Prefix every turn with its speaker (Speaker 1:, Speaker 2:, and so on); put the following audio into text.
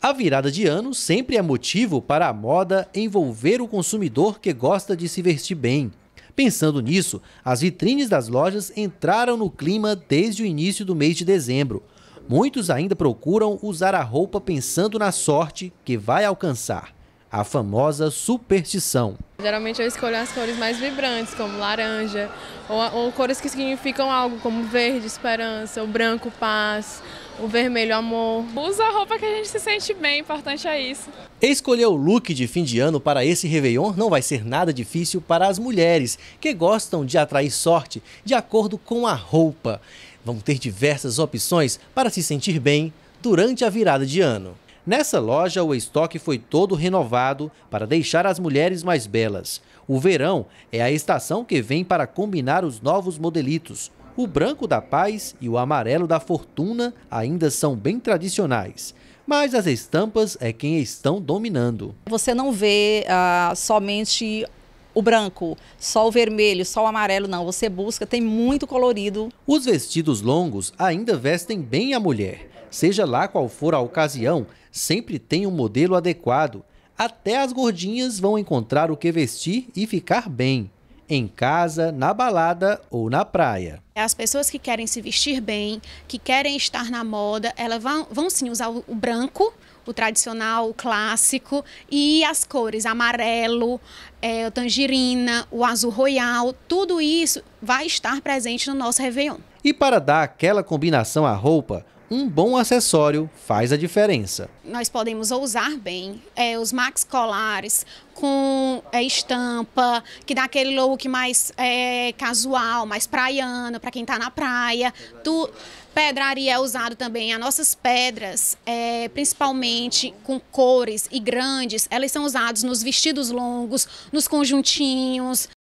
Speaker 1: A virada de ano sempre é motivo para a moda envolver o consumidor que gosta de se vestir bem. Pensando nisso, as vitrines das lojas entraram no clima desde o início do mês de dezembro. Muitos ainda procuram usar a roupa pensando na sorte que vai alcançar a famosa superstição.
Speaker 2: Geralmente eu escolho as cores mais vibrantes, como laranja, ou, ou, cores que significam algo, como verde, esperança, o branco, paz, o vermelho, amor. Usa a roupa que a gente se sente bem, importante é isso.
Speaker 1: Escolher o look de fim de ano para esse Réveillon não vai ser nada difícil para as mulheres, que gostam de atrair sorte de acordo com a roupa. Vão ter diversas opções para se sentir bem durante a virada de ano. Nessa loja, o estoque foi todo renovado para deixar as mulheres mais belas. O verão é a estação que vem para combinar os novos modelitos. O branco da paz e o amarelo da fortuna ainda são bem tradicionais. Mas as estampas é quem estão dominando.
Speaker 2: Você não vê ah, somente o branco, só o vermelho, só o amarelo, não. Você busca, tem muito colorido.
Speaker 1: Os vestidos longos ainda vestem bem a mulher. Seja lá qual for a ocasião, sempre tem um modelo adequado. Até as gordinhas vão encontrar o que vestir e ficar bem em casa, na balada ou na praia.
Speaker 2: As pessoas que querem se vestir bem, que querem estar na moda, elas vão, vão sim usar o branco, o tradicional, o clássico, e as cores amarelo, é, tangerina, o azul royal, tudo isso vai estar presente no nosso Réveillon.
Speaker 1: E para dar aquela combinação à roupa, um bom acessório faz a diferença.
Speaker 2: Nós podemos usar bem é, os max colares com é, estampa, que dá aquele look mais é, casual, mais praiano, para quem está na praia. Tu, pedraria é usado também. As nossas pedras, é, principalmente com cores e grandes, elas são usadas nos vestidos longos, nos
Speaker 1: conjuntinhos,